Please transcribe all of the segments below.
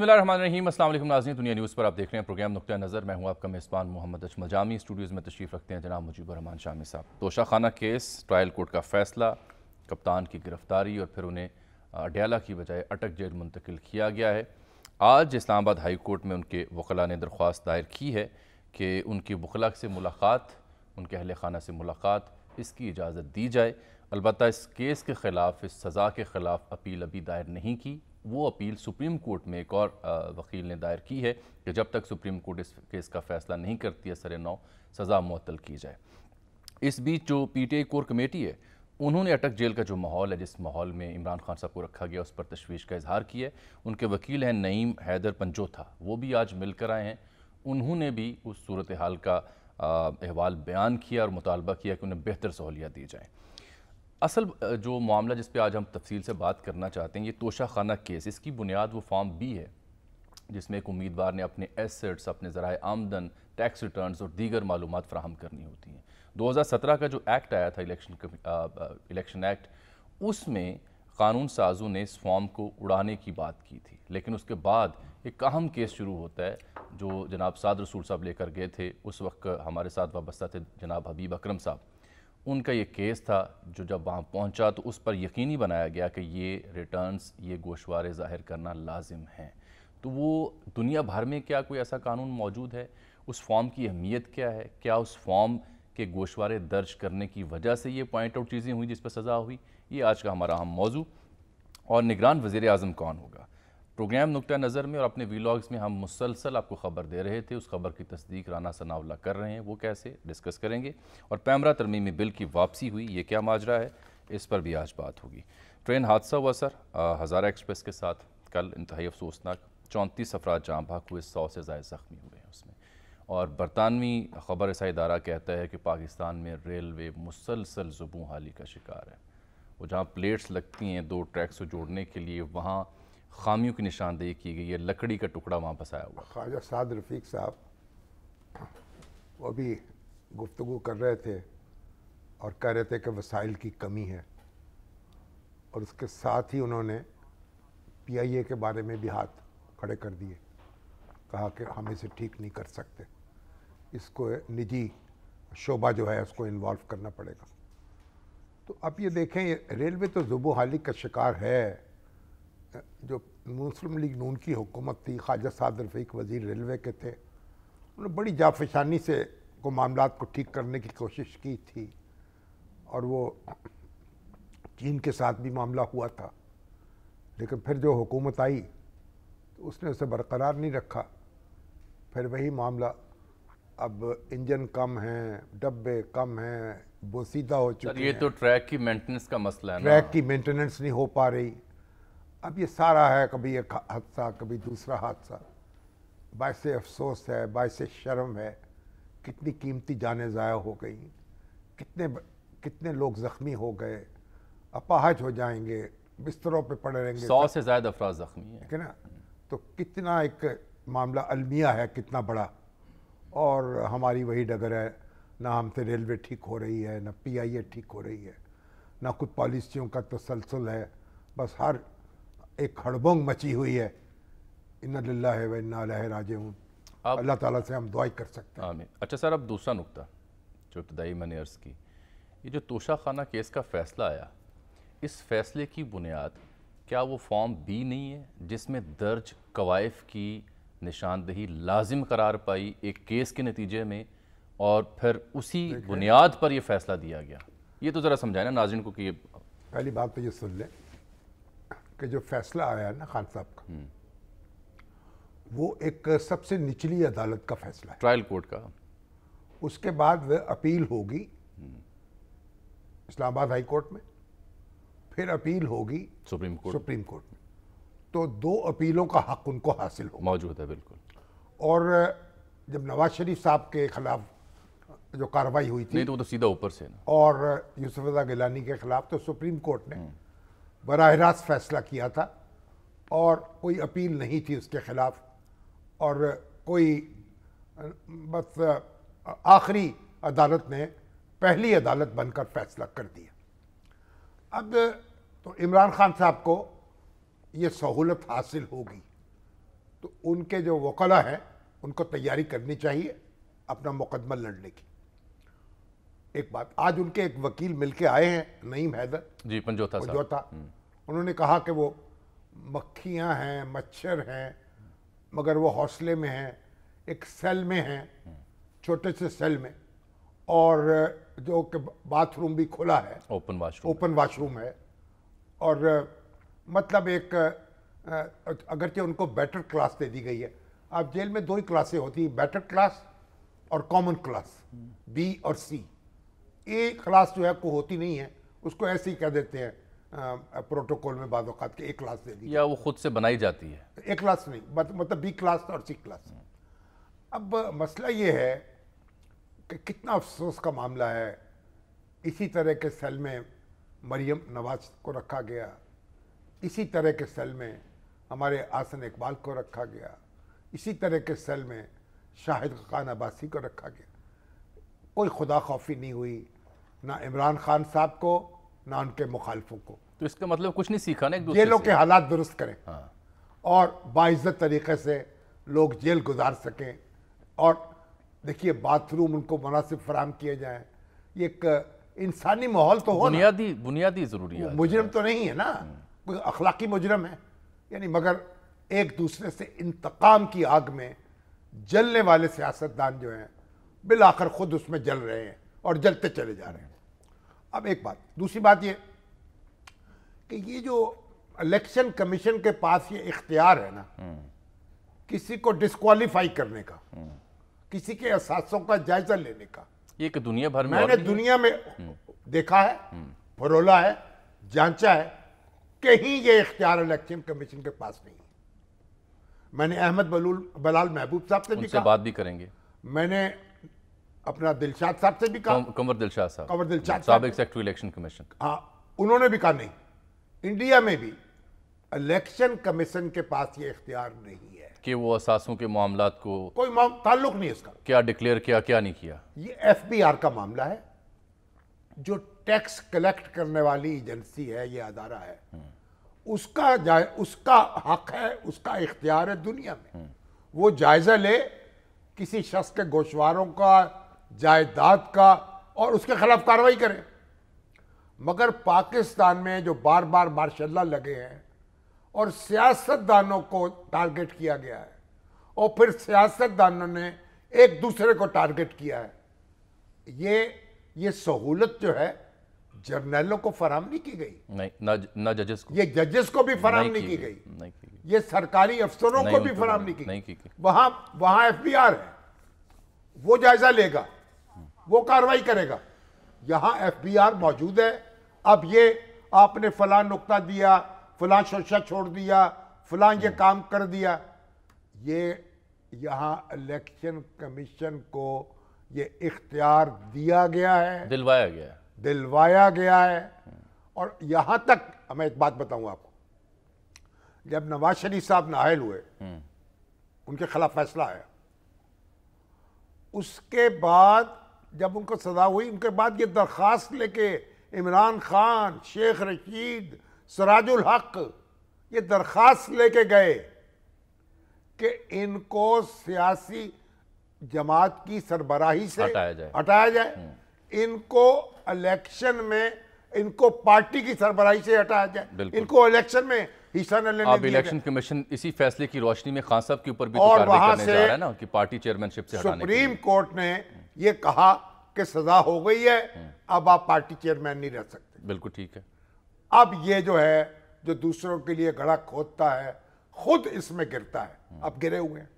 बसमीम असल नाजी दुनिया न्यूज़ पर आप देख रहे हैं प्रोग्राम नुक़ नज़र मैं हूँ आपका मेज़बान मोहम्मद अजमल जामी स्टूडियोज़ में तशरीफ़ रखते हैं जनाब मुजीबर रहमान शामी साहब तोशा खाना केस ट्रायल कोर्ट का फैसला कप्तान की गिरफ़्तारी और फिर उन्हें अड्याला की बजाय अटक जेल मुंतकिल किया गया है आज इस्लामाबाद हाई कोर्ट में उनके वकला ने दरख्वास्त दायर की है कि उनकी वकला से मुलाकात उनके अहल खाना से मुलाकात इसकी इजाज़त दी जाए अलबत् इस केस के ख़िलाफ़ इस सज़ा के ख़िलाफ़ अपील अभी दायर नहीं की वो अपील सुप्रीम कोर्ट में एक और वकील ने दायर की है कि जब तक सुप्रीम कोर्ट इस केस का फैसला नहीं करती है सर नौ सज़ा मअतल की जाए इस बीच जो P T I core committee है उन्होंने अटक जेल का जो माहौल है जिस माहौल में इमरान खान साहब को रखा गया उस पर तशवीश का इजहार किया है उनके वकील हैं नईम हैदर पंजोथा वो भी आज मिलकर आए हैं उन्होंने भी उस सूरत हाल का अहवाल बयान किया और मुतालबा किया कि उन्हें बेहतर सहूलियात दी जाएँ असल जो मामला जिस पे आज हम तफसील से बात करना चाहते हैं ये तोशा खाना केस इसकी बुनियाद वो फॉर्म बी है जिसमें एक उम्मीदवार ने अपने एसेट्स अपने ज़रा आमदन टैक्स रिटर्न और दीगर मालूम फ्राहम करनी होती हैं 2017 का जो एक्ट आया था इलेक्शन इलेक्शन एक्ट उसमें कानून साजों ने इस फॉर्म को उड़ाने की बात की थी लेकिन उसके बाद एक अहम केस शुरू होता है जो जनाब साद रसूल साहब लेकर गए थे उस वक्त हमारे साथ वाबस्ता थे जनाब हबीब अक्रम साहब उनका ये केस था जो जब वहाँ पहुँचा तो उस पर यकीनी बनाया गया कि ये रिटर्न्स ये गोशवारे ज़ाहिर करना लाजिम हैं तो वो दुनिया भर में क्या कोई ऐसा कानून मौजूद है उस फॉर्म की अहमियत क्या है क्या उस फॉर्म के गोशवारे दर्ज करने की वजह से ये पॉइंट आउट चीज़ें हुई जिस पर सज़ा हुई ये आज का हमारा अहम मौजू और निगरान वज़ी अजम कौन होगा प्रोग्राम नुक़ नज़र में और अपने वीलॉग्स में हम मुसलसल आपको ख़बर दे रहे थे उस खबर की तस्दीक राना सनावला कर रहे हैं वो कैसे डिस्कस करेंगे और पैमरा तरमीमी बिल की वापसी हुई ये क्या माजरा है इस पर भी आज बात होगी ट्रेन हादसा हुआ सर हज़ारा एक्सप्रेस के साथ कल इंतहाई अफसोसनाक चौंतीस अफराज जाम भाग हुए सौ से ज़्यादा ज़ख्मी हुए हैं उसमें और बरतानवी खबर ऐसा इदारा कहता है कि पाकिस्तान में रेलवे मुसलसल जुबू हाली का शिकार है वो जहाँ प्लेट्स लगती हैं दो ट्रैक से जोड़ने के लिए वहाँ खामियों की निशानदेही की गई है लकड़ी का टुकड़ा वहाँ फंसाया हुआ ख्वाजा साद रफीक साहब वो अभी गुफ्तु कर रहे थे और कह रहे थे कि वसाइल की कमी है और उसके साथ ही उन्होंने पीआईए के बारे में भी हाथ खड़े कर दिए कहा कि हम इसे ठीक नहीं कर सकते इसको निजी शोभा जो है उसको इन्वॉल्व करना पड़ेगा तो अब ये देखें रेलवे तो जुबो हालिक का शिकार है जो मुस्लिम लीग नून की हुकूमत थी ख्वाजा साद रफीक वजीर रेलवे के थे उन्होंने बड़ी जाफिशानी से को मामला को ठीक करने की कोशिश की थी और वो चीन के साथ भी मामला हुआ था लेकिन फिर जो हुकूमत आई तो उसने उसे बरकरार नहीं रखा फिर वही मामला अब इंजन कम है डब्बे कम हैं बोसीदा हो चुके तो हैं ये तो ट्रैक की मेंटेनेंस का मसला है ट्रैक की मेंटेनेंस नहीं हो पा रही अब ये सारा है कभी एक हादसा कभी दूसरा हादसा बायस अफसोस है बायस शर्म है कितनी कीमती जानें ज़ाया हो गई कितने कितने लोग ज़ख्मी हो गए अपाहज हो जाएंगे बिस्तरों पे पड़े रहेंगे सौ से ज़्यादा अफराज ज़ख्मी है ठीक है ना तो कितना एक मामला अलमिया है कितना बड़ा और हमारी वही डगर है ना हमसे रेलवे ठीक हो रही है ना पीआईए ठीक हो रही है ना कुछ पॉलिसियों का तसलसल है बस हर एक खड़बोंग मची हुई है अल्लाह ताला से हम दुआई कर सकते हैं अच्छा सर अब दूसरा नुकता जो इब्तदाई मैंने अर्ज़ की ये जो तोशा खाना केस का फ़ैसला आया इस फैसले की बुनियाद क्या वो फॉर्म बी नहीं है जिसमें दर्ज कवायफ की निशानदही लाजिम करार पाई एक केस के नतीजे में और फिर उसी बुनियाद पर यह फ़ैसला दिया गया ये तो ज़रा समझाए ना नाजिन को कि पहली बात तो ये सुन लें कि जो फैसला आया ना खान साहब का हम्म। वो एक सबसे निचली अदालत का फैसला है ट्रायल कोर्ट का उसके बाद वह अपील होगी हम्म। इस्लामाबाद हाई कोर्ट में फिर अपील होगी सुप्रीम कोर्ट सुप्रीम कोर्ट में तो दो अपीलों का हक उनको हासिल हो मौजूद है बिल्कुल और जब नवाज शरीफ साहब के खिलाफ जो कार्रवाई हुई थी नहीं तो वो तो सीधा ऊपर से ना। और यूसुफ रजा गिलानी के खिलाफ तो सुप्रीम कोर्ट ने हम्म। बरह रास्त फैसला किया था और कोई अपील नहीं थी उसके ख़िलाफ़ और कोई बस आखिरी अदालत ने पहली अदालत बनकर फैसला कर दिया अब तो इमरान खान साहब को ये सहूलत हासिल होगी तो उनके जो वकला हैं उनको तैयारी करनी चाहिए अपना मुकदमा लड़ने की एक बात आज उनके एक वकील मिलके आए हैं नईम हैदर जी पंजोता पंजोता हम्म। उन्होंने कहा कि वो मक्खियां हैं मच्छर हैं मगर वो हौसले में हैं एक सेल में हैं छोटे से सेल में और जो कि बाथरूम भी खुला है ओपन वाशरूम ओपन वाशरूम है और मतलब एक अगरचे उनको बेटर क्लास दे दी गई है आप जेल में दो ही क्लासें होती हैं बेटर क्लास और कॉमन क्लास बी और सी ये क्लास जो है को होती नहीं है उसको ऐसे ही कह देते हैं प्रोटोकॉल में बाद के एक क्लास दे दी या वो खुद से बनाई जाती है एक क्लास नहीं मतलब बी क्लास और सी क्लास अब मसला ये है कि कितना अफसोस का मामला है इसी तरह के सेल में मरियम नवाज को रखा गया इसी तरह के सेल में हमारे आसन इकबाल को रखा गया इसी तरह के सेल में शाहिद खान अब्बासी को रखा गया कोई खुदा खौफी नहीं हुई ना इमरान खान साहब को ना उनके मुखालफों को तो इसका मतलब कुछ नहीं सीखा ना एक दूसरे जेलों के हालात दुरुस्त करें हाँ। और बाइज्जत तरीके से लोग जेल गुजार सकें और देखिए बाथरूम उनको मुनासिब फराम किए जाएँ एक इंसानी माहौल तो हो बुनियादी बुनियादी ज़रूरी है मुजरम तो नहीं है ना कोई अखलाकी मुजरम है यानी मगर एक दूसरे से इंतकाम की आग में जलने वाले सियासतदान जो हैं बिल आखिर ख़ुद उसमें जल रहे हैं और जलते चले जा रहे हैं अब एक बात दूसरी बात ये कि ये जो इलेक्शन कमीशन के पास ये इख्तियार है ना हम्म। किसी को डिस्कालीफाई करने का हम्म। किसी के असासों का जायजा लेने का ये कि दुनिया भर में मैंने दुनिया में हम्म। देखा है फरोला है जांचा है कहीं ये इख्तियार इलेक्शन कमीशन के पास नहीं है मैंने अहमद बलूल बलाल महबूब साहब से भी बात भी करेंगे मैंने अपना दिलशाद साहब से भी कहा कंवर दिलशाद साहब कंवर दिलशाद साहब एक्सेक्ट इलेक्शन कमीशन हाँ उन्होंने भी कहा नहीं इंडिया में भी इलेक्शन कमीशन के पास ये इख्तियार नहीं है कि वो असासों के मामला को कोई ताल्लुक नहीं इसका क्या डिक्लेयर किया क्या नहीं किया ये एफ बी आर का मामला है जो टैक्स कलेक्ट करने वाली एजेंसी है ये अदारा है हम्म। उसका जाए उसका हक है उसका इख्तियार है दुनिया में वो जायज़ा ले किसी शख्स के गोशवारों का जायदाद का और उसके खिलाफ कार्रवाई करें मगर पाकिस्तान में जो बार बार मार्शाला लगे हैं और सियासतदानों को टारगेट किया गया है और फिर सियासतदानों ने एक दूसरे को टारगेट किया है ये ये सहूलत जो है जर्नलों को फराम नहीं की गई नहीं ना, जजेस को ये जजेस को भी फराम नहीं, नहीं की, की गई नहीं की ये सरकारी अफसरों को भी फराम नहीं की गई वहां वहां एफ है वो जायजा लेगा वो कार्रवाई करेगा यहाँ एफबीआर मौजूद है अब ये आपने फलां नुकता दिया फलां शशा छोड़ दिया फलां ये काम कर दिया ये यहाँ इलेक्शन कमीशन को ये इख्तियार दिया गया है दिलवाया गया है दिलवाया गया है और यहाँ तक मैं एक बात बताऊँ आपको जब नवाज शरीफ साहब नाहल हुए हम्म। उनके खिलाफ फैसला आया उसके बाद जब उनको सजा हुई उनके बाद ये दरख्वास्त लेके इमरान खान शेख रशीद सराजुल हक ये दरख्वास्त लेके गए कि इनको सियासी जमात की सरबराही से हटाया जाए हटाया जाए हम्म। इनको इलेक्शन में इनको पार्टी की सरबराही से हटाया जाए इनको इलेक्शन में हिस्सा न लेने अब इलेक्शन कमीशन इसी फैसले की रोशनी में खान साहब के ऊपर भी तो और वहां से ना कि पार्टी चेयरमैनशिप से सुप्रीम कोर्ट ने ये कहा कि सजा हो गई है हाँ। अब आप पार्टी चेयरमैन नहीं रह सकते बिल्कुल ठीक है अब ये जो है जो दूसरों के लिए गड़ा खोदता है खुद इसमें गिरता है हाँ। अब गिरे हुए हैं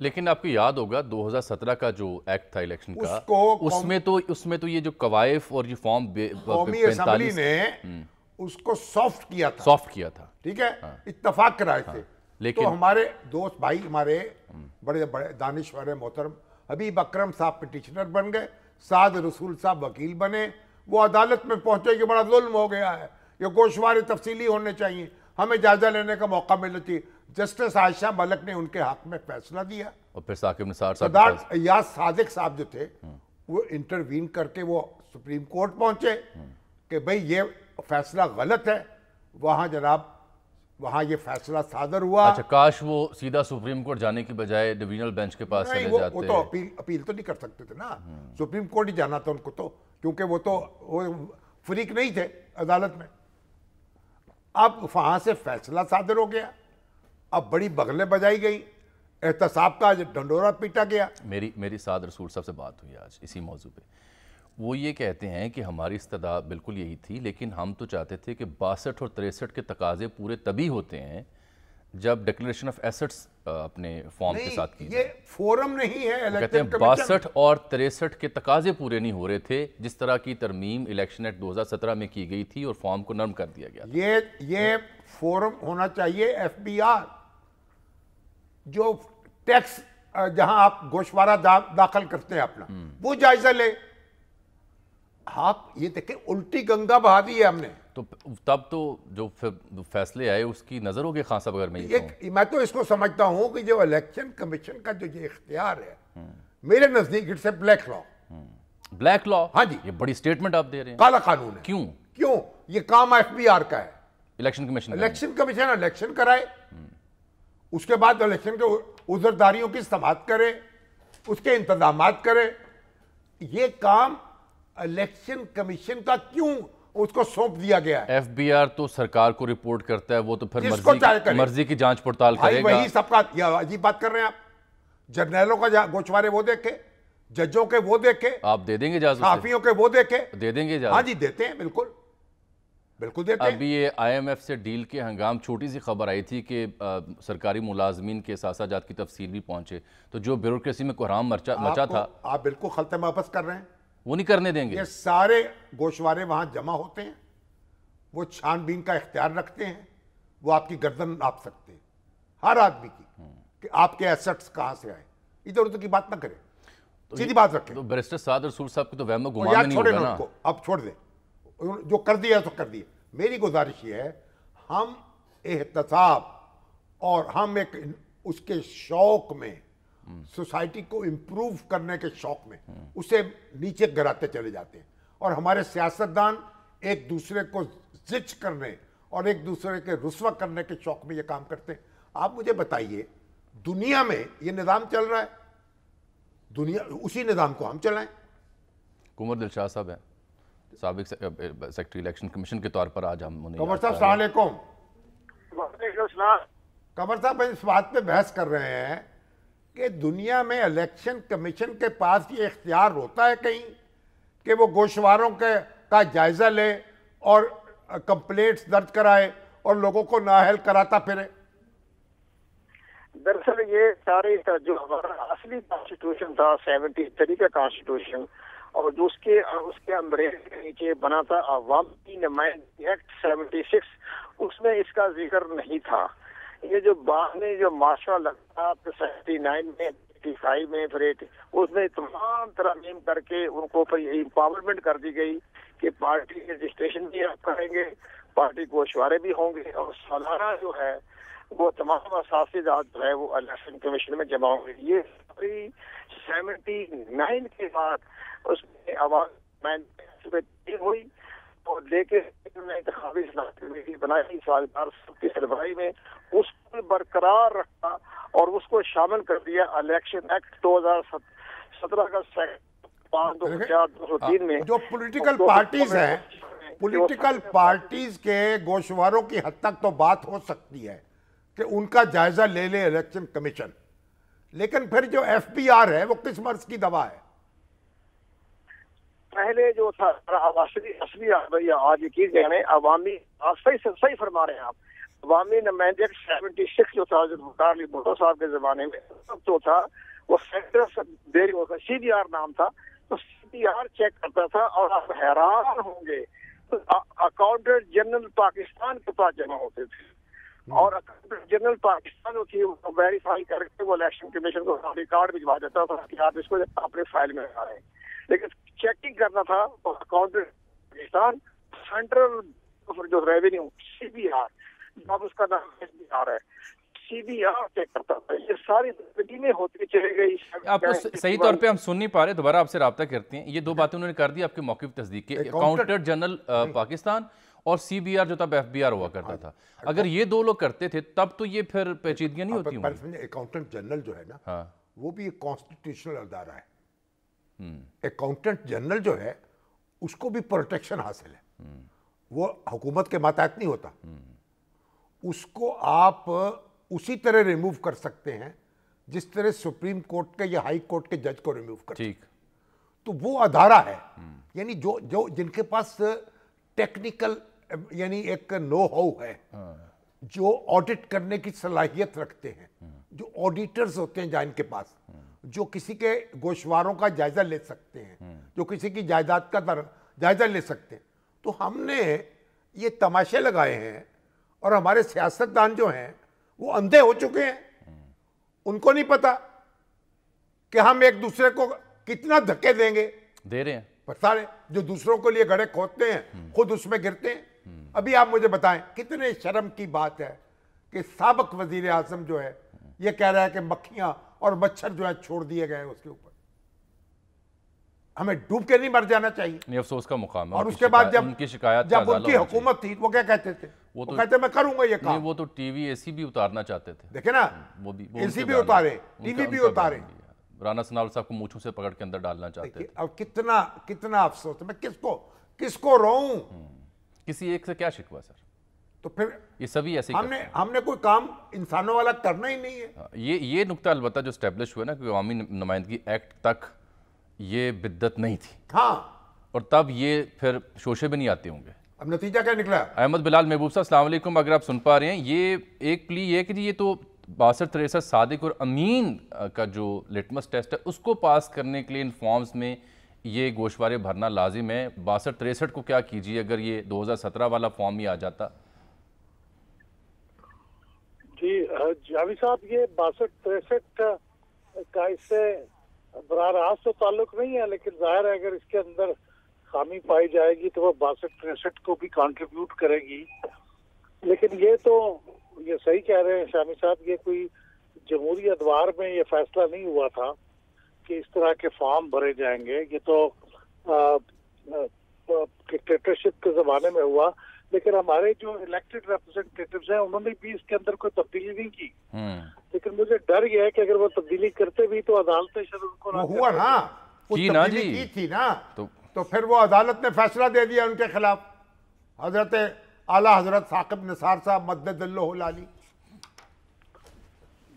लेकिन आपको याद होगा 2017 का जो एक्ट था इलेक्शन का उसमें तो उसमें तो ये जो कवायफ और ये फॉर्म कौमी असम्बली ने हम्म। उसको सॉफ्ट किया था सॉफ्ट किया था ठीक है हाँ। इतफाक कराए हाँ। थे तो लेकिन तो हमारे दोस्त भाई हमारे हम्म। बड़े बड़े दानिश्वर मोहतरम हबीब अक्रम साहब पिटिशनर बन गए साद रसूल साहब वकील बने वो अदालत में पहुँचे कि बड़ा जुल्म हो गया है ये गोशवार तफसीली होने चाहिए हमें जायजा लेने का मौका मिलना चाहिए जस्टिस आयशा मलक ने उनके हक में फैसला दिया और फिर साकिब निसार सादिक साहब जो थे हम्म। वो इंटरवीन करके वो सुप्रीम कोर्ट पहुंचे हम्म। कि भाई ये फैसला गलत है वहाँ जनाब वहाँ ये फैसला सादर हुआ अच्छा काश वो सीधा सुप्रीम कोर्ट जाने की बजाय डिविजनल बेंच के पास चले जाते वो तो अपील अपील तो नहीं कर सकते थे ना हम्म। सुप्रीम कोर्ट ही जाना था उनको तो क्योंकि वो तो वो फ्रीक नहीं थे अदालत में अब वहाँ से फैसला सादर हो गया अब बड़ी बगलें बजाई गई एहतसाब का आज डंडोरा पीटा गया मेरी मेरी सादर सूर सबसे बात हुई आज इसी मौजू पर वो ये कहते हैं कि हमारी इस्तः बिल्कुल यही थी लेकिन हम तो चाहते थे कि बासठ और तिरसठ के तकाजे पूरे तभी होते हैं जब डिक्लेरेशन ऑफ एसेट्स अपने फॉर्म के साथ की ये फोरम नहीं है कहते हैं बासठ और तिरसठ के तकाजे पूरे नहीं हो रहे थे जिस तरह की तरमीम इलेक्शन एक्ट 2017 में की गई थी और फॉर्म को नर्म कर दिया गया ये ये फोरम होना चाहिए आर जो टैक्स जहां आप गोशवारा दा, दाखिल करते हैं अपना हम्म। वो जायजा ले आप ये देखें उल्टी गंगा बहा दी है हमने तो तब तो जो फैसले आए उसकी नज़र होगी खान अगर मैं मैं तो इसको समझता हूँ कि जो इलेक्शन कमीशन का जो ये इख्तियार है हम्म। मेरे नज़दीक it's a black law black law हाँ जी ये बड़ी स्टेटमेंट आप दे रहे हैं काला कानून है क्यों क्यों ये काम एफ बी आर का है election commission election commission election कराए हम्म। उसके बाद इलेक्शन के उजरदारियों की समाप्त करे उसके इंतजाम करे ये काम इलेक्शन कमीशन का क्यों उसको सौंप दिया गया है एफबीआर तो सरकार को रिपोर्ट करता है वो तो फिर मर्जी, मर्जी की जांच पड़ताल करेगा वही सबका अजीब बात कर रहे हैं आप जर्नैलों का गोचवारे वो देखे जजों के वो देखे आप दे देंगे साफियों के वो देखे दे देंगे हाँ जी देते हैं बिल्कुल बिल्कुल देते अभी ये आईएमएफ से डील के हंगाम छोटी सी खबर आई थी कि आ, सरकारी मुलाजमीन के सासाजात की तफसील भी पहुंचे तो जो ब्यूरोक्रेसी में कोहराम मचा मचा था आप बिल्कुल खलते वापस कर रहे हैं वो नहीं करने देंगे ये सारे गोशवारे वहां जमा होते हैं वो छानबीन का इख्तियार रखते हैं वो आपकी गर्दन नाप सकते हैं हर आदमी की कि आपके एसेट्स कहां से आए इधर उधर की बात ना करें तो सीधी बात रखें तो बैरिस्टर साद रसूल साहब की तो वह छोड़े नहीं होगा ना अब छोड़ दें जो कर दिया तो कर दिए मेरी गुजारिश ये है हम एहतसाब और हम एक उसके शौक में सोसाइटी को इम्प्रूव करने के शौक में उसे नीचे गिराते चले जाते हैं और हमारे सियासतदान एक दूसरे को जिच करने और एक दूसरे के रुसवा करने के शौक में ये काम करते हैं आप मुझे बताइए दुनिया में ये निज़ाम चल रहा है दुनिया उसी निज़ाम को हम चलाएं कुंवर दिलशाह साहब हैं सबक सेक्रेटरी इलेक्शन कमीशन के तौर पर आज हम उन्हें कंवर साहब सलाम कंवर साहब इस बात पे बहस कर रहे हैं कि दुनिया में इलेक्शन कमीशन के पास ये इख्तियार होता है कहीं कि वो गोशवारों के का जायज़ा ले और कंप्लेंट्स दर्ज कराए और लोगों को नाहल कराता फिरे दरअसल ये सारे जो हमारा असली कॉन्स्टिट्यूशन था सेवेंटी थ्री का कॉन्स्टिट्यूशन और जो उसके उसके अम्ब्रेल के नीचे बना था अवामी नुमाइंद एक्ट सेवेंटी सिक्स उसमें इसका जिक्र नहीं था ये जो बाद में जो माशा लगता आपको सेवेंटी नाइन में एट्टी फाइव में फिर एटी उसमें तमाम तरमीम करके उनको फिर इम्पावरमेंट कर दी गई कि पार्टी रजिस्ट्रेशन भी आप करेंगे पार्टी को शुरे भी होंगे और सालाना जो है वो तमाम असासीदात जो है वो इलेक्शन कमीशन में जमा होंगे ये सारी सेवेंटी नाइन के बाद उसमें आवाज हुई और लेके कमेटी बनाई की सरबराही में उसको बरकरार रखा और उसको शामिल कर दिया इलेक्शन एक्ट दो हजार सत्रह का पाँच दो हजार दो सौ तीन हाँ, में जो पोलिटिकल तो पार्टीज है पोलिटिकल पार्टीज के गोशवारों की हद तक तो बात हो सकती है कि उनका जायजा ले ले इलेक्शन कमीशन लेकिन फिर जो एफ है वो किस मर्ज की दवा है पहले जो था असली असली आज यकीन जाने अवामी आप सही सही फरमा रहे हैं आप अवामी नुमाइंदे सेवेंटी सिक्स जो था अली भुट्टो साहब के ज़माने में सब जो तो था वो सेंटर देरी होता सी डी आर नाम था तो सी डी आर चेक करता था और आप हैरान होंगे तो अकाउंटेंट जनरल पाकिस्तान के पास जमा होते थे हम्म। और अकाउंटेंट जनरल पाकिस्तान जो थी वेरीफाई करके वो इलेक्शन कमीशन को रिकॉर्ड भिजवा देता था कि आप इसको अपने फाइल में लगा रहे हैं लेकिन चेकिंग करना था अकाउंट पाकिस्तान सेंट्रल जो रेवेन्यू सी बी आर जब उसका नाम एस बी आर है ये सारी जिंदगी गई आपको सही तौर पे हम सुन नहीं पा रहे दोबारा आपसे रहा करते हैं ये दो बातें उन्होंने कर दी आपके मौके पर तस्दीक के अकाउंटर जनरल हम्म। पाकिस्तान और सी बी आर जो तब एफ बी आर हुआ करता था हाँ। अगर ये दो लोग करते थे तब तो ये फिर पेचीदगियाँ नहीं हाँ, होती अकाउंटेंट जनरल जो है ना हाँ। वो भी एक कॉन्स्टिट्यूशनल अदारा है अकाउंटेंट जनरल जो है उसको भी प्रोटेक्शन हासिल है वो हुकूमत के मातहत नहीं होता उसको आप उसी तरह रिमूव कर सकते हैं जिस तरह सुप्रीम कोर्ट के या हाई कोर्ट के जज को रिमूव कर ठीक तो वो अधारा है यानी जो जो जिनके पास टेक्निकल यानी एक नो हाउ है हाँ। जो ऑडिट करने की सलाहियत रखते हैं जो ऑडिटर्स होते हैं जहाँ इनके पास जो किसी के गोशवारों का जायजा ले सकते हैं जो किसी की जायदाद का जायजा ले सकते हैं तो हमने ये तमाशे लगाए हैं और हमारे सियासतदान जो हैं वो अंधे हो चुके हैं उनको नहीं पता कि हम एक दूसरे को कितना धक्के देंगे दे रहे हैं पता है जो दूसरों के लिए गड़े खोदते हैं खुद उसमें गिरते हैं अभी आप मुझे बताएं कितने शर्म की बात है कि सबक वजीर आजम जो है ये कह रहा है कि मक्खियां और मच्छर जो है छोड़ दिए गए उसके ऊपर हमें डूब के नहीं मर जाना चाहिए नहीं अफसोस का मुकाम है और उसके बाद जब उनकी शिकायत जब उनकी हुकूमत थी वो क्या कहते थे वो तो वो कहते मैं करूंगा ये काम वो तो टीवी एसी भी उतारना चाहते थे देखे ना वो भी एसी भी उतारे टीवी भी उतारे राणा सनावल साहब को मूछों से पकड़ के अंदर डालना चाहते थे कितना कितना अफसोस मैं किसको किसको रो हम्म। किसी एक से क्या शिकवा सर तो फिर ये सभी ऐसे हमने हमने कोई काम इंसानों वाला करना ही नहीं है हाँ, ये ये नुकता अलबत् जो स्टैब्लिश हुआ ना कि अवामी नुमाइंदगी एक्ट तक ये बिद्दत नहीं थी हाँ और तब ये फिर शोशे भी नहीं आते होंगे अब नतीजा क्या निकला अहमद बिलाल महबूब साहब अलैक्म अगर आप सुन पा रहे हैं ये एक प्ली ये कि ये तो बासठ तिरसठ सादिक और अमीन का जो लिटमस टेस्ट है उसको पास करने के लिए इन फॉर्म्स में ये गोशवारे भरना लाजिम है बासठ तिरसठ को क्या कीजिए अगर ये 2017 वाला फॉर्म ही आ जाता जी जावी साहब ये बासठ तिरसठ का इससे बरह रास्त तो ताल्लुक नहीं है लेकिन जाहिर है अगर इसके अंदर खामी पाई जाएगी तो वह बासठ तिरसठ को भी कंट्रीब्यूट करेगी लेकिन ये तो ये सही कह रहे हैं शामी साहब ये कोई जमहूरी अदवार में ये फैसला नहीं हुआ था कि इस तरह के फॉर्म भरे जाएंगे ये तो डिक्टेटरशिप के ज़माने में हुआ लेकिन हमारे जो इलेक्टेड रिप्रेजेंटेटिव हैं उन्होंने भी इसके अंदर कोई तब्दीली नहीं की हम्म। लेकिन मुझे डर यह है कि अगर वो तब्दीली करते भी तो अदालतें शायद उनको ना हुआ ना जी की थी ना तो, तो फिर वो अदालत ने फैसला दे दिया उनके खिलाफ हजरत आला हजरत साकिब निसार साहब मददल्लानी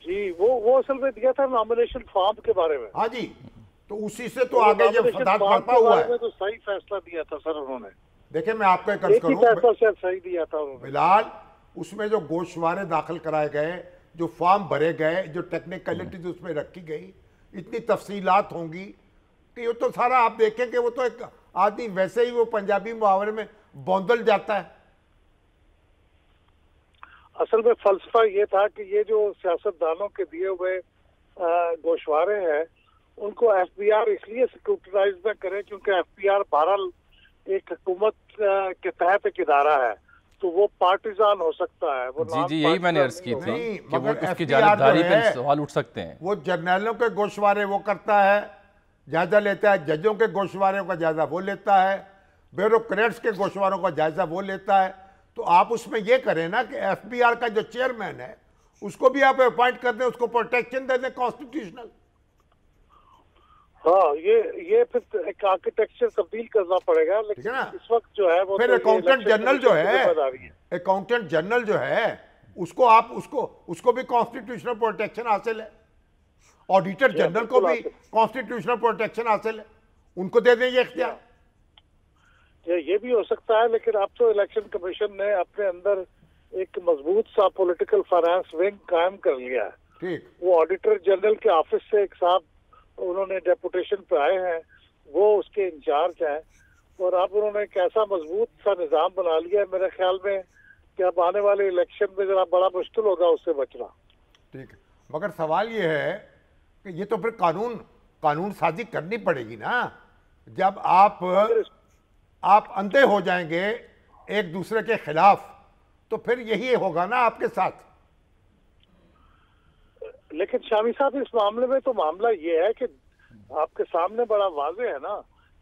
जी वो वो असल में दिया था नॉमिनेशन फॉर्म के बारे में हाँ जी तो उसी से तो आगे जब हुआ है तो सही फैसला दिया था सर उन्होंने देखिए मैं आपको एक अर्ज करूँ सही दिया था बिलाल उसमें जो गोशवारे दाखिल कराए गए जो फॉर्म भरे गए जो टेक्निकलिटीज उसमें रखी गई इतनी तफसीलात होंगी कि ये तो सारा आप देखें कि वो तो एक आदमी वैसे ही वो पंजाबी मुहावरे में बौंदल जाता है असल में फलसफा ये था कि ये जो सियासतदानों के दिए हुए गोशवारे हैं उनको एफ बी आर इसलिए सिक्योरिटाइज न करें क्योंकि एफ बी आर बहरहाल एक हुकूमत के तहत एक इदारा है तो वो पार्टीजान हो सकता है वो जी जी यही मैंने अर्ज की थी कि वो उसकी जानकारी पे सवाल उठ सकते हैं वो जर्नलों के गोशवारे वो करता है जायजा लेता है जजों के गोशवारों का जायजा वो लेता है ब्यूरोक्रेट्स के गोशवारों का जायजा वो लेता है तो आप उसमें ये करें ना कि एफ का जो चेयरमैन है उसको भी आप अपॉइंट कर दें उसको प्रोटेक्शन दे दें कॉन्स्टिट्यूशनल हाँ ये ये फिर तो एक आर्किटेक्चर तब्दील करना पड़ेगा लेकिन इस वक्त जो है वो अकाउंटेंट तो जनरल जो है जनरल जो है उसको आप उसको उसको भी कॉन्स्टिट्यूशनल प्रोटेक्शन हासिल है ऑडिटर जनरल को भी कॉन्स्टिट्यूशनल प्रोटेक्शन हासिल है उनको दे दें ये ये, ये भी हो सकता है लेकिन अब तो इलेक्शन कमीशन ने अपने अंदर एक मजबूत सा पॉलिटिकल फाइनेंस विंग कायम कर लिया है वो ऑडिटर जनरल के ऑफिस से एक साहब उन्होंने डेपुटेशन पे आए हैं वो उसके इंचार्ज हैं और अब उन्होंने कैसा मजबूत सा निज़ाम बना लिया है मेरे ख्याल में कि अब आने वाले इलेक्शन में जरा बड़ा मुश्किल होगा उससे बचना ठीक है मगर सवाल ये है कि ये तो फिर कानून कानून साजी करनी पड़ेगी ना जब आप आप अंधे हो जाएंगे एक दूसरे के खिलाफ तो फिर यही होगा ना आपके साथ लेकिन शामी साहब इस मामले में तो मामला ये है कि आपके सामने बड़ा वाजे है ना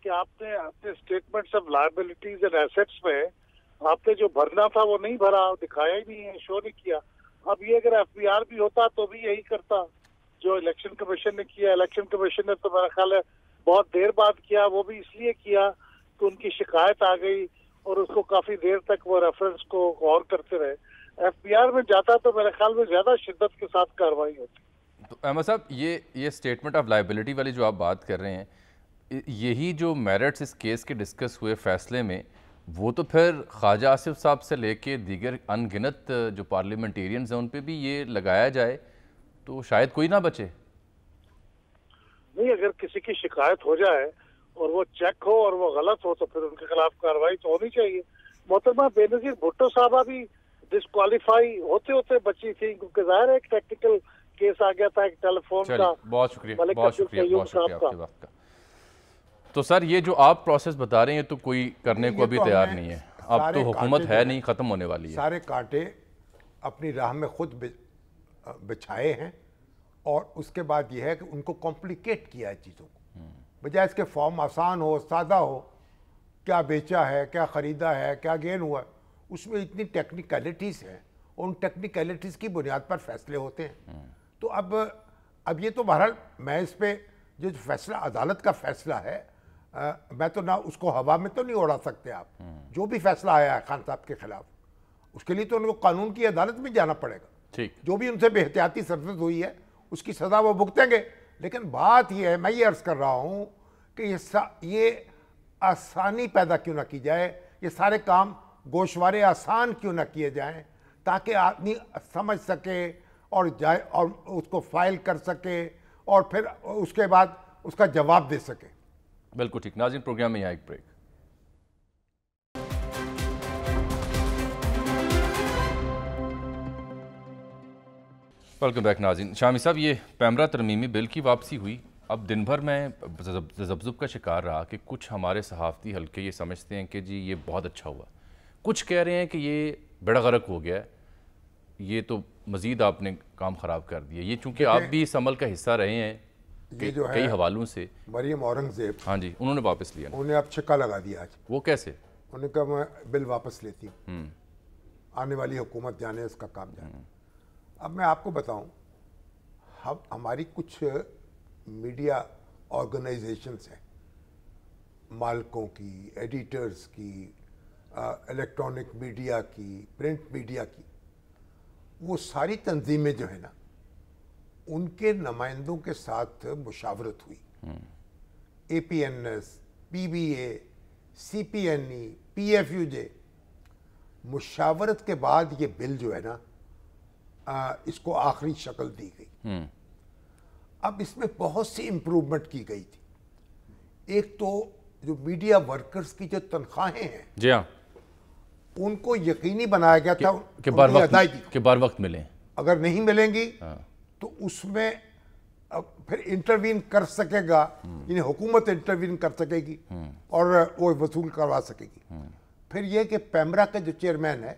कि आपने अपने statements of liabilities and assets में आपने जो भरना था वो नहीं भरा दिखाया ही नहीं है शो नहीं किया अब ये अगर एफ भी होता तो भी यही करता जो इलेक्शन कमीशन ने किया इलेक्शन कमीशन ने तो मेरा ख्याल है बहुत देर बाद किया वो भी इसलिए किया कि उनकी शिकायत आ गई और उसको काफी देर तक वो रेफरेंस को गौर करते रहे एफबीआर में जाता तो मेरे ख्याल में ज्यादा शिद्दत के साथ कार्रवाई होती तो अहमद साहब ये ये स्टेटमेंट ऑफ लाइबिलिटी वाली जो आप बात कर रहे हैं यही जो मेरिट्स इस केस के डिस्कस हुए फैसले में वो तो फिर ख्वाजा आसिफ साहब से लेके दीगर अनगिनत जो पार्लियामेंटेरियंस हैं उन पर भी ये लगाया जाए तो शायद कोई ना बचे नहीं अगर किसी की शिकायत हो जाए और वो चेक हो और वो गलत हो तो फिर उनके खिलाफ कार्रवाई तो होनी चाहिए मोहतरमा बेनजीर भुट्टो साहबा भी डिस्कालीफाई होते होते बची थी क्योंकि जाहिर है एक टेक्निकल केस आ गया था एक टेलीफोन का बहुत शुक्रिया बहुत शुक्रिया तो सर ये जो आप प्रोसेस बता रहे हैं तो कोई करने को अभी तो तैयार नहीं है अब तो हुकूमत है नहीं ख़त्म होने वाली है सारे कांटे अपनी राह में खुद बिछाए हैं और उसके बाद यह है कि उनको कॉम्प्लिकेट किया है चीज़ों को हम्म। बजाय इसके फॉर्म आसान हो सादा हो क्या बेचा है क्या ख़रीदा है क्या गेन हुआ है उसमें इतनी टेक्निकलिटीज़ हैं उन टेक्निकलिटीज़ की बुनियाद पर फैसले होते हैं हम्म। तो अब अब ये तो बहरहाल मैं इस पर जो फैसला अदालत का फैसला है आ, मैं तो ना उसको हवा में तो नहीं उड़ा सकते आप हम्म। जो भी फैसला आया है खान साहब के खिलाफ उसके लिए तो उनको कानून की अदालत में जाना पड़ेगा ठीक जो भी उनसे बेहतियाती सरजद हुई है उसकी सज़ा वो भुगतेंगे लेकिन बात यह है मैं ये अर्ज़ कर रहा हूँ कि ये ये आसानी पैदा क्यों ना की जाए ये सारे काम गोशवारे आसान क्यों ना किए जाएं ताकि आदमी समझ सके और जाए और उसको फाइल कर सके और फिर उसके बाद उसका जवाब दे सके बिल्कुल ठीक नाजिन प्रोग्राम में यहाँ एक ब्रेक वेलकम बैक नाजिन शामी साहब ये पैमरा तरमीमी बिल की वापसी हुई अब दिन भर में जबजुब का शिकार रहा कि कुछ हमारे सहाफ़ती हल्के ये समझते हैं कि जी ये बहुत अच्छा हुआ कुछ कह रहे हैं कि ये बेड़ा गर्क हो गया ये तो मज़ीद आपने काम ख़राब कर दिया ये चूँकि आप भी इस अमल का हिस्सा रहे हैं ये जो है कई हवालों से मरियम औरंगजेब हाँ जी उन्होंने वापस लिया उन्हें अब छक्का लगा दिया आज वो कैसे उन्होंने कहा मैं बिल वापस लेती हूँ हम्म। आने वाली हुकूमत जाने उसका काम जाने हम्म। अब मैं आपको बताऊँ हम हमारी कुछ मीडिया ऑर्गेनाइजेशंस हैं मालकों की एडिटर्स की इलेक्ट्रॉनिक मीडिया की प्रिंट मीडिया की वो सारी तंजीमें जो है ना उनके नुमाइंदों के साथ मुशावरत हुई A P N S P B A C P N E P F U J मुशावरत के बाद ये बिल जो है ना आ, इसको आखिरी शक्ल दी गई हम्म। अब इसमें बहुत सी इम्प्रूवमेंट की गई थी एक तो जो मीडिया वर्कर्स की जो तनख्वाहें हैं जी हाँ। उनको यकीनी बनाया गया था कि बार वक्त कि बार वक्त अगर नहीं मिलेंगी हाँ। तो उसमें फिर इंटरवीन कर सकेगा यानी हुकूमत इंटरवीन कर सकेगी हम्म। और वो वसूल करवा सकेगी हम्म। फिर यह कि पैमरा के जो चेयरमैन है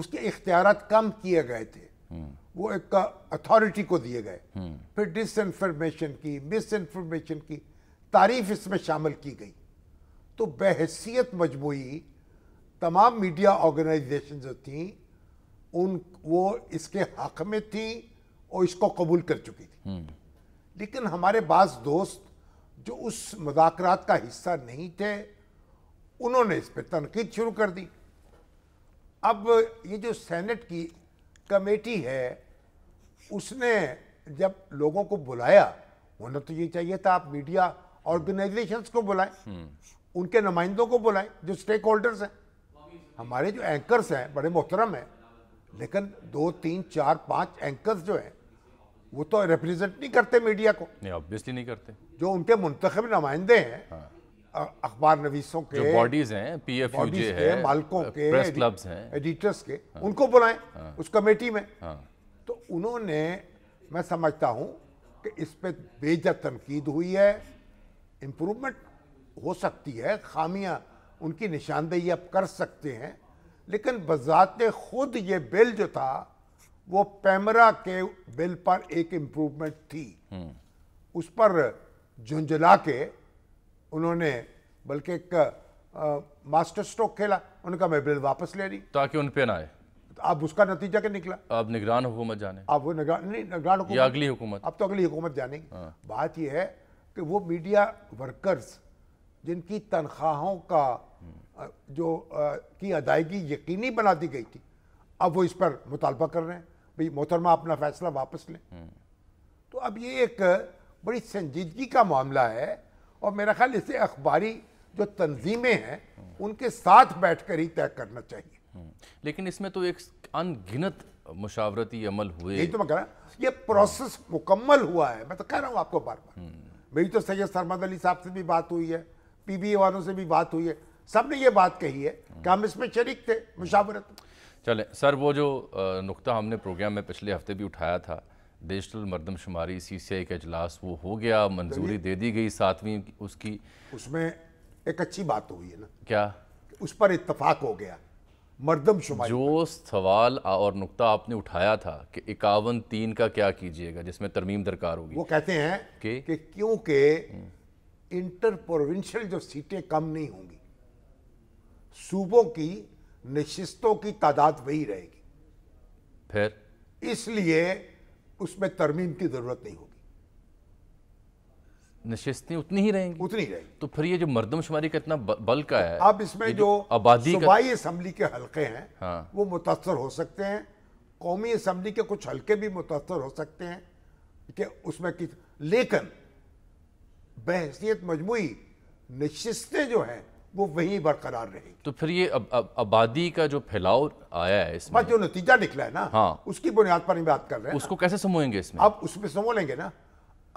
उसके इख्तियार कम किए गए थे हम्म। वो एक अथॉरिटी को दिए गए फिर डिसइंफॉर्मेशन की मिस इन्फॉर्मेशन की तारीफ इसमें शामिल की गई तो बहसीत मजमू तमाम मीडिया ऑर्गेनाइजेशन जो थी उन वो इसके हक में थी और इसको कबूल कर चुकी थी हम्म। लेकिन हमारे बाज दोस्त जो उस मुजाकरात का हिस्सा नहीं थे उन्होंने इस पर तनकीद शुरू कर दी अब ये जो सेनेट की कमेटी है उसने जब लोगों को बुलाया उन्हें तो ये चाहिए था आप मीडिया ऑर्गेनाइजेशंस को बुलाएं हम्म। उनके नुमाइंदों को बुलाएं जो स्टेक होल्डर्स हैं हमारे जो एंकर्स हैं बड़े मोहतरम हैं लेकिन दो तीन चार पाँच एंकर्स जो हैं वो तो रिप्रेजेंट नहीं करते मीडिया को नहीं ऑब्वियसली नहीं करते जो उनके मुंतखब नुमाइंदे हैं हाँ। अखबार नवीसों के बॉडीज हैं पी एफ है मालकों के प्रेस क्लब्स हैं एडिटर्स के हाँ। उनको बुलाएं हाँ। उस कमेटी में तो उन्होंने मैं समझता हूँ कि इस पर बेजा तनकीद हुई है इम्प्रूवमेंट हो सकती है खामियां उनकी निशानदेही आप कर सकते हैं लेकिन बजात खुद ये बिल जो था वो पैमरा के बिल पर एक इम्प्रूवमेंट थी हम्म। उस पर झुंझला के उन्होंने बल्कि एक मास्टर स्ट्रोक खेला उनका मैं बिल वापस ले रही ताकि उन पे ना आए अब उसका नतीजा क्या निकला अब निगरान हुकूमत जाने अब वो निगरान नहीं निगरान अगली हुकूमत अब तो अगली हुकूमत जानेगी हाँ। बात यह है कि वो मीडिया वर्कर्स जिनकी तनख्वाहों का जो की अदायगी यकीनी बना दी गई थी अब वो इस पर मुतालबा कर रहे हैं भाई मोहतरमा अपना फैसला वापस लें हम्म। तो अब ये एक बड़ी संजीदगी का मामला है और मेरा ख्याल इसे अखबारी जो तंजीमें हैं हम्म। उनके साथ बैठ कर ही तय करना चाहिए हम्म। लेकिन इसमें तो एक अनगिनत मुशावरती अमल हुए यही तो मैं कह रहा ये प्रोसेस मुकम्मल हुआ है मैं तो कह रहा हूँ आपको बार बार मेरी तो सैयद सरमद अली साहब से भी बात हुई है पीबीए वालों से भी बात हुई है सब ने ये बात कही है कि हम इसमें शरीक थे मुशावरत चले सर वो जो नुक्ता हमने प्रोग्राम में पिछले हफ्ते भी उठाया था डिजिटल मरदमशुमारी सी सी आई का इजलास वो हो गया मंजूरी दे दी गई सातवीं उसकी उसमें एक अच्छी बात तो हुई है ना क्या उस पर इतफाक हो गया मरदम शुमारी जो सवाल और नुकता आपने उठाया था कि इक्यावन तीन का क्या कीजिएगा जिसमें तरमीम दरकार होगी वो कहते हैं कि क्योंकि हम्म। इंटर प्रोविंशियल जो सीटें कम नहीं होंगी सूबों की नशिस्तों की तादाद वही रहेगी फिर इसलिए उसमें तरमीम की जरूरत नहीं होगी नशिस्तें उतनी ही रहेंगी उतनी रहेंगी तो फिर ये जो मर्दमशुमारी का इतना बल का है अब इसमें जो आबादी सूबाई असम्बली के हलके हैं हाँ। वो मुतासर हो सकते हैं कौमी असम्बली के कुछ हलके भी मुतासर हो सकते हैं कि उसमें लेकिन बहसीत मजमू नशस्तें जो हैं वो वहीं बरकरार रहे तो फिर ये अब, अब, आबादी का जो फैलाव आया है इसमें जो नतीजा निकला है ना हाँ उसकी बुनियाद पर बात कर रहे हैं उसको कैसे समोएंगे इसमें अब उसमें समो लेंगे ना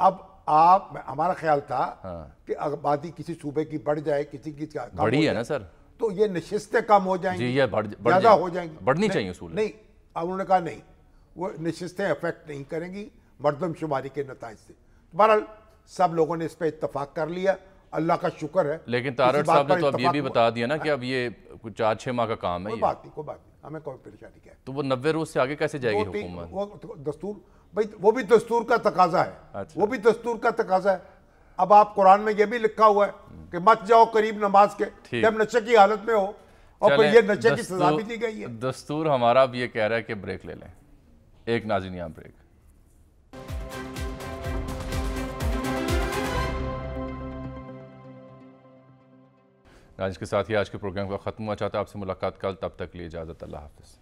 अब आप हमारा ख्याल था हाँ। कि आबादी किसी सूबे की बढ़ जाए किसी की बढ़ी है ना सर तो ये नशस्तें कम हो जाएंगी ये ज्यादा हो जाएंगी बढ़नी चाहिए उसूल नहीं अब उन्होंने कहा नहीं वो नशस्तें अफेक्ट नहीं करेंगी मरदमशुमारी के नतज से बहरहाल सब लोगों ने इस पर इतफाक कर लिया अल्लाह का शुक्र है लेकिन तारड़ साहब ने तो अब ये भी बता दिया ना कि अब ये कुछ चार छः माह का काम है बात नहीं कोई बात नहीं हमें कोई परेशानी क्या तो वो नब्बे रोज से आगे कैसे जाएगी वो तो दस्तूर भाई वो भी दस्तूर का तकाजा है अच्छा। वो भी दस्तूर का तकाजा है अब आप कुरान में ये भी लिखा हुआ है कि मत जाओ करीब नमाज के जब नशे की हालत में हो और ये नशे की सजा भी दी गई है दस्तूर हमारा अब ये कह रहा है कि ब्रेक ले लें एक नाजिनिया ब्रेक आज के साथ ही आज के प्रोग्राम का खत्म हुआ चाहता है आपसे मुलाकात कल तब तक लिए इजाज़त अल्लाह हाफिज़